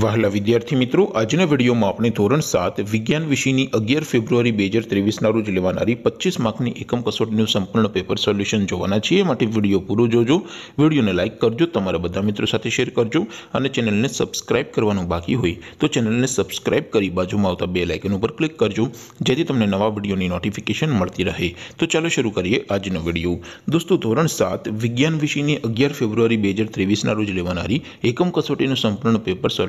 વહાલા વિદ્યાર્થી મિત્રો આજના વિડીયોમાં આપણે ધોરણ સાત વિજ્ઞાન વિષયની અગિયાર ફેબ્રુઆરી બે હજાર ત્રેવીસના રોજ લેવાનારી પચીસ માર્કની એકમ કસોટીનું સંપૂર્ણ પેપર સોલ્યુશન જોવાના છીએ માટે વિડીયો પૂરો જોજો વિડીયોને લાઇક કરજો તમારા બધા મિત્રો સાથે શેર કરજો અને ચેનલને સબસ્ક્રાઇબ કરવાનું બાકી હોય તો ચેનલને સબસ્ક્રાઇબ કરી બાજુમાં આવતા બે લાઇકન ઉપર ક્લિક કરજો જેથી તમને નવા વિડીયોની નોટિફિકેશન મળતી રહે તો ચાલો શરૂ કરીએ આજનો વિડીયો દોસ્તો ધોરણ સાત વિજ્ઞાન વિષયની અગિયાર ફેબ્રુઆરી બે હજાર ત્રેવીસના રોજ લેવાનારી એકમ કસોટીનું સંપૂર્ણ પેપર સોલ્યુ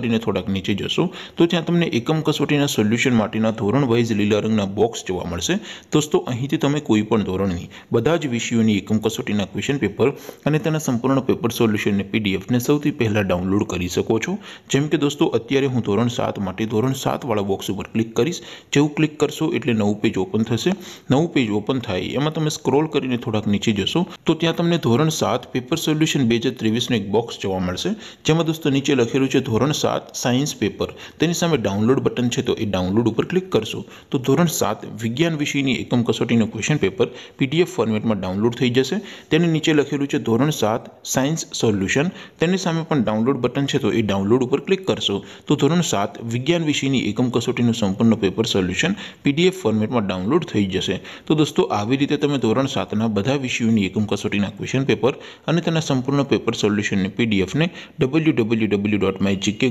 કરીને થોડક નીચે જોશો તો ત્યાં તમને એકમ કસોટીના સોલ્યુશન માટીના ધોરણ वाइज લીલા રંગના બોક્સ જોવા મળશે દોસ્તો અહીંથી તમે કોઈપણ ધોરણની બધા જ વિષયોની એકમ કસોટીના ક્વેશ્ચન પેપર અને તેના સંપૂર્ણ પેપર સોલ્યુશન ને પીડીએફ ને સૌથી પહેલા ડાઉનલોડ કરી શકો છો જેમ કે દોસ્તો અત્યારે હું ધોરણ 7 માટી ધોરણ 7 વાળો બોક્સ ઉપર ક્લિક કરીશ જેવું ક્લિક કરશો એટલે નવું પેજ ઓપન થશે નવું પેજ ઓપન થાય એમાં તમે સ્ક્રોલ કરીને થોડક નીચે જોશો તો ત્યાં તમને ધોરણ 7 પેપર સોલ્યુશન 2023 નો એક બોક્સ જોવા મળશે જેમ હું દોસ્તો નીચે લખેલું છે ધોરણ 7 साइंस पेपर તેની સામે ડાઉનલોડ બટન છે તો એ ડાઉનલોડ ઉપર ક્લિક કરશું તો ધોરણ 7 વિજ્ઞાન વિષયની એકમ કસોટીનો ક્વેશ્ચન પેપર પીડીએફ ફોર્મેટમાં ડાઉનલોડ થઈ જશે તેની નીચે લખેલું છે ધોરણ 7 સાયન્સ સોલ્યુશન તેની સામે પણ ડાઉનલોડ બટન છે તો એ ડાઉનલોડ ઉપર ક્લિક કરશું તો ધોરણ 7 વિજ્ઞાન વિષયની એકમ કસોટીનો સંપૂર્ણ પેપર સોલ્યુશન પીડીએફ ફોર્મેટમાં ડાઉનલોડ થઈ જશે તો દોસ્તો આવી રીતે તમે ધોરણ 7 ના બધા વિષયોની એકમ કસોટીના ક્વેશ્ચન પેપર અને તેના સંપૂર્ણ પેપર સોલ્યુશનને પીડીએફ ને www.mygk